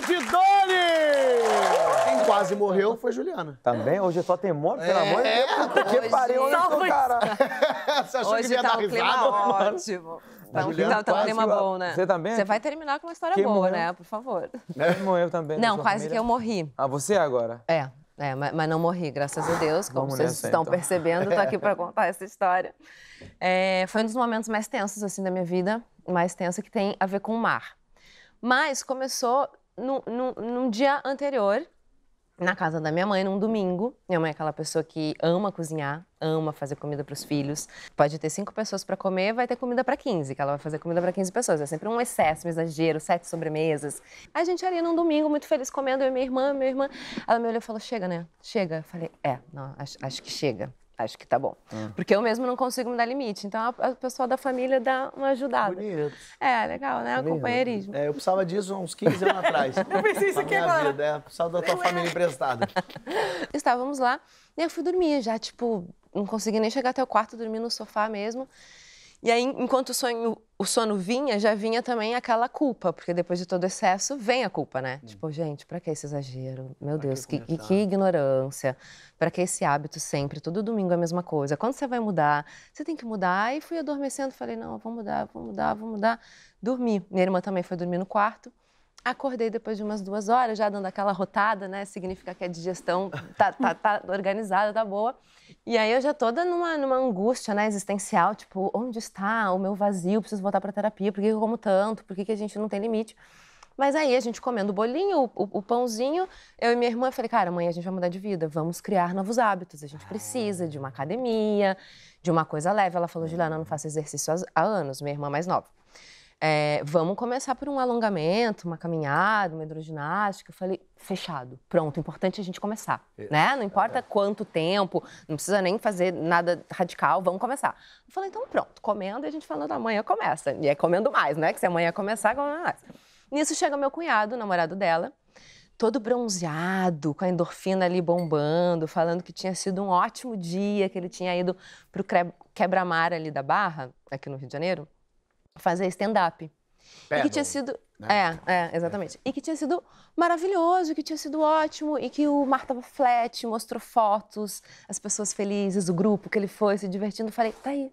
Doni! Quem quase morreu foi Juliana. Também? Hoje é só tem morte, pelo é. amor de Deus. Puta é, que pariu, né, olha o cara. Você achou hoje que ia tá dar um risada? Clima ótimo. Tá um, tá, tá um clima bom, né? Você também? Você vai terminar com uma história Quem boa, morreu? né? Por favor. Quem morreu também? Não, quase família? que eu morri. Ah, você agora? É. É, mas, mas, não morri, graças a Deus. Como Vamos vocês nessa, estão então. percebendo, estou aqui para contar essa história. É, foi um dos momentos mais tensos assim da minha vida, mais tenso que tem a ver com o mar. Mas começou num, num, dia anterior, na casa da minha mãe num domingo. Minha mãe é aquela pessoa que ama cozinhar, ama fazer comida para os filhos. Pode ter cinco pessoas para comer, vai ter comida para 15, que ela vai fazer comida para 15 pessoas. É sempre um excesso, um exagero, sete sobremesas. A gente ali num domingo, muito feliz, comendo, eu e minha irmã, minha irmã. Ela me olhou e falou: Chega, né? Chega. Eu falei: É, não, acho, acho que chega acho que tá bom. Hum. Porque eu mesmo não consigo me dar limite. Então a, a pessoa da família dá uma ajudada. Bonito. É, legal, né? Tá o Companheirismo. É, eu precisava disso uns 15 anos atrás. Não precisa, isso aqui agora. Vida, é, eu precisava da tua eu é. família emprestada. Estávamos lá e eu fui dormir já, tipo, não consegui nem chegar até o quarto, dormi no sofá mesmo. E aí, enquanto o, sonho, o sono vinha, já vinha também aquela culpa, porque depois de todo excesso vem a culpa, né? Hum. Tipo, gente, para que esse exagero? Meu pra Deus, que, que, que, ignorância. Para que esse hábito sempre? Todo domingo é a mesma coisa. Quando você vai mudar? Você tem que mudar. Aí fui adormecendo, falei, não, vou mudar, vou mudar, vou mudar. Dormi. Minha irmã também foi dormir no quarto. Acordei depois de umas duas horas, já dando aquela rotada, né? Significa que a é digestão tá, tá, tá organizada, tá boa. E aí eu já toda numa, numa angústia, né, existencial, tipo, onde está o meu vazio? Preciso voltar para terapia, por que eu como tanto? Por que, que a gente não tem limite? Mas aí a gente comendo o bolinho, o, o, pãozinho, eu e minha irmã, falei, cara, amanhã a gente vai mudar de vida, vamos criar novos hábitos. A gente precisa de uma academia, de uma coisa leve. Ela falou, Juliana, eu não faço exercício há, há anos, minha irmã mais nova. É, vamos começar por um alongamento, uma caminhada, uma hidroginástica. Eu falei, fechado, pronto, o importante é a gente começar, é. né? Não importa é. quanto tempo, não precisa nem fazer nada radical, vamos começar. Eu falei, então pronto, comendo e a gente falando, amanhã começa. E é comendo mais, né? Que se amanhã começar, comendo mais. Nisso chega meu cunhado, namorado dela, todo bronzeado, com a endorfina ali bombando, falando que tinha sido um ótimo dia, que ele tinha ido para o quebra-mar ali da Barra, aqui no Rio de Janeiro, fazer stand-up. E que tinha sido. Né? É, é, exatamente. É. E que tinha sido maravilhoso, que tinha sido ótimo, e que o Mar tava flat, mostrou fotos, as pessoas felizes, o grupo que ele foi se divertindo. Falei, tá aí,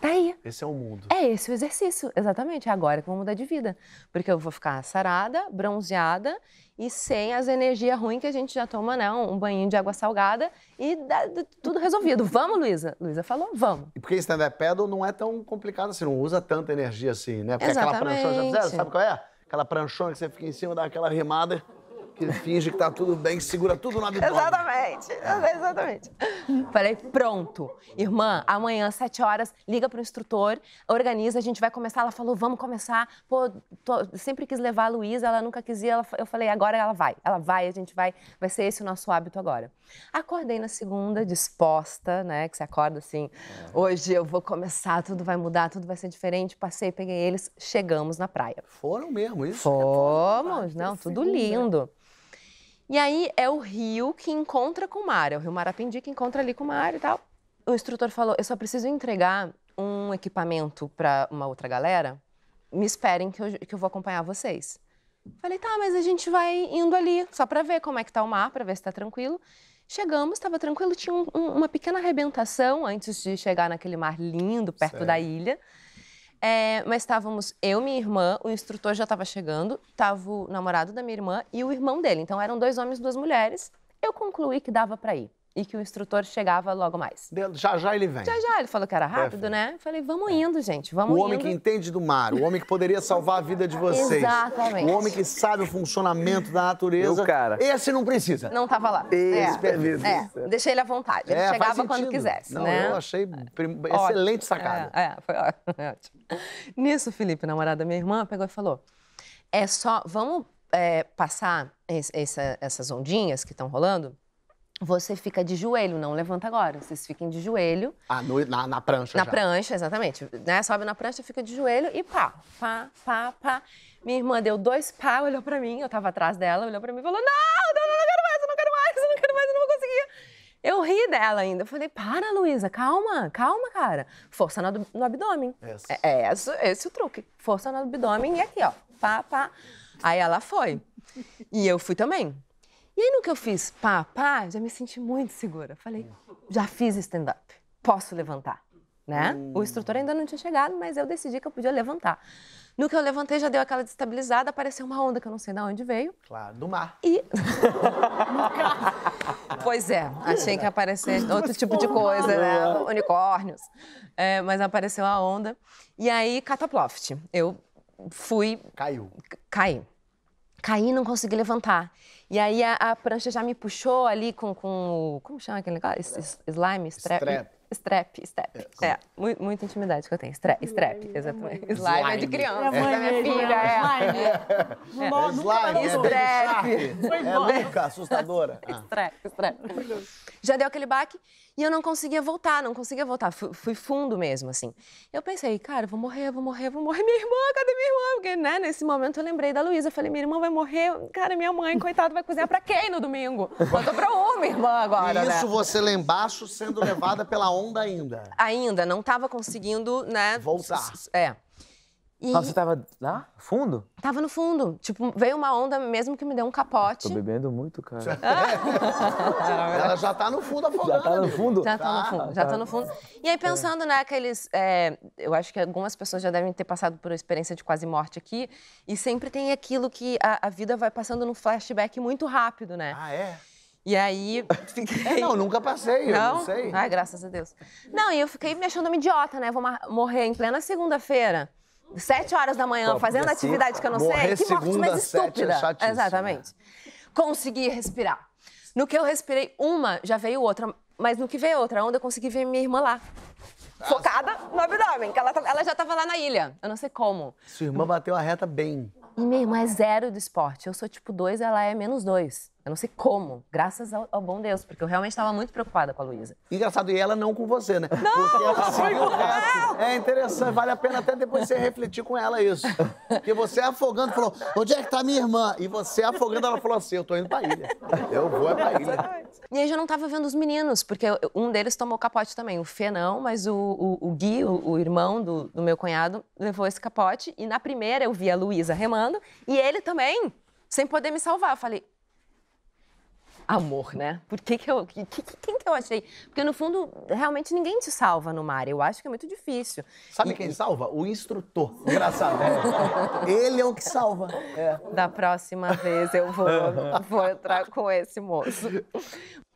Tá aí. Esse é o mundo. É esse o exercício, exatamente. É agora que eu vou mudar de vida. Porque eu vou ficar sarada, bronzeada e sem as energias ruins que a gente já toma, né? Um banhinho de água salgada e dá, tudo resolvido. Vamos, Luísa? Luísa falou, vamos. E porque stand-up pedal não é tão complicado assim, não usa tanta energia assim, né? Porque exatamente. aquela pranchona, já fizeram, sabe qual é? Aquela pranchona que você fica em cima, dá aquela rimada que finge que tá tudo bem, segura tudo na bigode. Exatamente, exatamente. Falei, pronto. Irmã, amanhã, sete horas, liga pro instrutor, organiza, a gente vai começar. Ela falou, vamos começar. Pô, tô, sempre quis levar a Luísa, ela nunca quis ir. Ela, eu falei, agora ela vai. Ela vai, a gente vai. Vai ser esse o nosso hábito agora. Acordei na segunda, disposta, né? Que você acorda assim, é. hoje eu vou começar, tudo vai mudar, tudo vai ser diferente. Passei, peguei eles, chegamos na praia. Foram mesmo, isso? É Fomos, é, não, tudo lindo. E aí é o rio que encontra com o mar, é o rio Marapindi que encontra ali com o mar e tal. O instrutor falou: eu só preciso entregar um equipamento para uma outra galera, me esperem que eu, que eu vou acompanhar vocês. Falei, tá, mas a gente vai indo ali, só para ver como é que tá o mar, para ver se tá tranquilo. Chegamos, estava tranquilo, tinha um, uma pequena arrebentação antes de chegar naquele mar lindo, perto da ilha. É, mas estávamos eu, minha irmã, o instrutor já estava chegando, estava o namorado da minha irmã e o irmão dele. Então eram dois homens, duas mulheres. Eu concluí que dava para ir e que o instrutor chegava logo mais. Já já ele vem. Já já, ele falou que era rápido, né? falei, vamos é. indo, gente, vamos indo. O homem indo. que entende do mar, o homem que poderia salvar a vida de vocês. Exatamente. O homem que sabe o funcionamento da natureza. O cara. Esse não precisa. Não tava lá. Esse é. precisa. É, é, é. Deixei ele à vontade, ele é, chegava quando quisesse, não, né? Eu achei prim... excelente sacada. É, foi ótimo. Nisso, Felipe, namorado da minha irmã, pegou e falou, é só, vamos passar esse, essa, essas ondinhas que estão rolando você fica de joelho, não levanta agora. Vocês fiquem de joelho. Ah, no, na, na, prancha. Na já. prancha, exatamente. Né? Sobe na prancha, fica de joelho e pá, pá, pá, pá. Minha irmã deu dois pá, olhou pra mim, eu tava atrás dela, olhou pra mim e falou: não, não, não, quero mais, eu não quero mais, eu não quero mais, eu não vou conseguir. Eu ri dela ainda. Eu falei, para, Luísa, calma, calma, cara. Força no, no abdômen. É, é esse, esse é o truque. Força no abdômen e aqui, ó. Pá, pá. Aí ela foi. E eu fui também. E aí, no que eu fiz pá, pá, já me senti muito segura. Falei, já fiz stand-up, posso levantar, né? Hum. O instrutor ainda não tinha chegado, mas eu decidi que eu podia levantar. No que eu levantei, já deu aquela destabilizada, apareceu uma onda que eu não sei de onde veio. Claro, do mar. E. pois é, achei que ia aparecer outro tipo de coisa, né? Unicórnios. É, mas apareceu a onda. E aí, cataploft. Eu fui. Caiu. Caí. Caí, não consegui levantar. E aí a, a prancha já me puxou ali com, com o. Como chama aquele negócio? Slime, strep. strep. Strep, strep. É, é muito, intimidade que eu tenho. Strep, strep, exatamente. Slime é de criança, é da minha filha. É. Slime. É. Slime, é É louca, assustadora. Strep, strep. Já deu aquele baque e eu não conseguia voltar, não conseguia voltar. Fui, fui fundo mesmo, assim. Eu pensei, cara, vou morrer, vou morrer, vou morrer. Minha irmã, cadê minha irmã? Porque, né, nesse momento eu lembrei da Luísa. Falei, minha irmã vai morrer. Cara, minha mãe, coitada, vai cozinhar pra quem no domingo? Botou pra um como irmã agora, e né? Isso você embaixo sendo levada pela onda ainda. Ainda, não estava conseguindo, né? Voltar. É. E... Mas você tava lá? Fundo? Tava no fundo. Tipo, veio uma onda mesmo que me deu um capote. Eu tô bebendo muito, cara. Ela já tá no fundo afogando. Já tá no fundo? Já tá, tá no fundo, já tá. no fundo. E aí, pensando, né, aqueles... É, eu acho que algumas pessoas já devem ter passado por uma experiência de quase morte aqui. E sempre tem aquilo que a, a vida vai passando num flashback muito rápido, né? Ah, é? E aí fiquei. É, não, nunca passei, não? eu não sei. Ai, graças a Deus. Não, e eu fiquei me achando uma idiota, né? Vou morrer em plena segunda-feira, sete horas da manhã, Pô, fazendo atividade que eu não sei. Que morte mais estúpida. Sete é né? Exatamente. Consegui respirar. No que eu respirei uma, já veio outra. Mas no que veio outra onda, eu consegui ver minha irmã lá. Nossa. Focada no abdômen, que ela, ela já estava lá na ilha. Eu não sei como. Sua irmã bateu a reta bem. E minha irmã é zero de esporte. Eu sou tipo dois, ela é menos dois. Eu não sei como, graças ao, ao bom Deus, porque eu realmente estava muito preocupada com a Luísa. Engraçado, e ela não com você, né? Não, ela foi com ela. É interessante, vale a pena até depois você refletir com ela isso. Porque você afogando falou, onde é que tá minha irmã? E você afogando, ela falou assim, eu tô indo pra ilha. Eu vou é pra ilha. E aí já não tava vendo os meninos, porque um deles tomou capote também. O Fê não, mas o, o, o Gui, o, o irmão do, do meu cunhado, levou esse capote. E na primeira eu vi a Luísa remando e ele também, sem poder me salvar. Eu falei, amor, né? Por que que eu... Que, quem que eu achei? Porque, no fundo, realmente ninguém te salva no mar. Eu acho que é muito difícil. Sabe e... quem salva? O instrutor. Engraçado, né? Ele é o que salva. É. Da próxima vez eu vou, vou entrar com esse moço.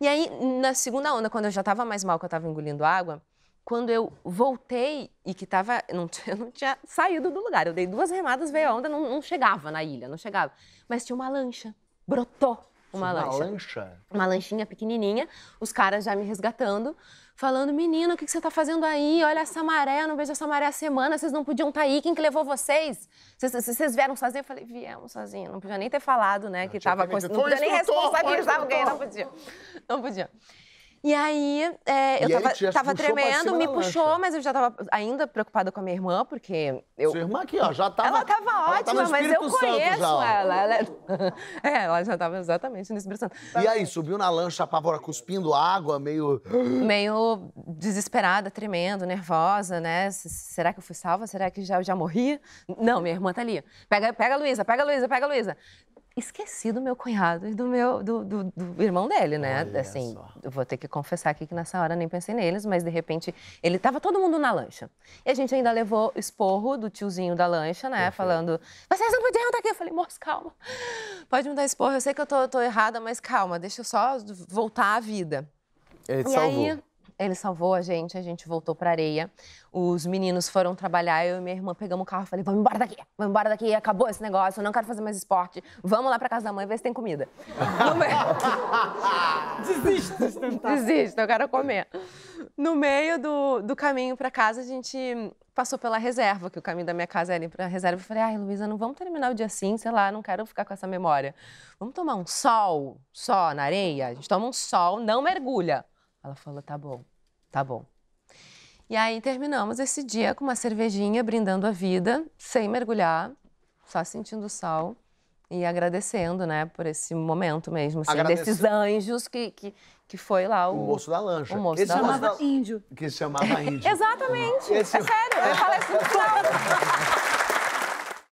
E aí, na segunda onda, quando eu já tava mais mal, que eu tava engolindo água, quando eu voltei e que tava, não, eu não tinha saído do lugar. Eu dei duas remadas, veio a onda, não, não chegava na ilha, não chegava. Mas tinha uma lancha, brotou uma, uma lancha. lancha. Uma lanchinha pequenininha, os caras já me resgatando, falando: Menino, o que, que você tá fazendo aí? Olha essa maré, eu não vejo essa maré há semana, vocês não podiam estar tá aí, quem que levou vocês? Vocês vieram sozinhos? Eu falei: Viemos sozinhos. Não podia nem ter falado, né? Não que tava. Não podia nem responsabilizar alguém, não podia. Não podia. E aí, é, eu e tava, tava tremendo, me puxou, mas eu já tava ainda preocupada com a minha irmã, porque eu... Sua irmã aqui, ó, já tava... Ela tava ela ótima, tava mas eu Santo conheço já, ela. ela. É, é, ela já tava exatamente no Espírito Santo. E aí, subiu na lancha, apavora, cuspindo água, meio... Meio desesperada, tremendo, nervosa, né? Será que eu fui salva? Será que já, já morri? Não, minha irmã tá ali. Pega, pega a Luísa, pega a Luísa, pega a Luísa esqueci do meu cunhado e do meu do, do, do irmão dele, né? Olha assim, vou ter que confessar aqui que nessa hora nem pensei neles, mas de repente ele tava todo mundo na lancha. E a gente ainda levou esporro do tiozinho da lancha, né? Perfeito. Falando, vocês não podiam estar tá aqui. Eu falei, moço, calma. Pode me dar esporro, eu sei que eu tô, tô errada, mas calma, deixa eu só voltar à vida. Ele e salvou. aí ele salvou a gente, a gente voltou pra areia. Os meninos foram trabalhar, eu e minha irmã pegamos o carro e falei: vamos embora daqui, vamos embora daqui, acabou esse negócio, eu não quero fazer mais esporte. Vamos lá pra casa da mãe ver se tem comida. meio... Desisto, Desisto, eu quero comer. No meio do, do caminho pra casa, a gente passou pela reserva, que o caminho da minha casa era ir pra reserva. Eu falei, ai, Luísa, não vamos terminar o dia assim, sei lá, não quero ficar com essa memória. Vamos tomar um sol só na areia? A gente toma um sol, não mergulha. Ela falou, tá bom. Tá bom. E aí terminamos esse dia com uma cervejinha, brindando a vida, sem mergulhar, só sentindo o sol e agradecendo, né, por esse momento mesmo, assim, desses anjos que, que, que foi lá o... o moço da lancha. O moço da lancha. índio. Que se chamava índio. Exatamente. Esse... É sério, eu falei isso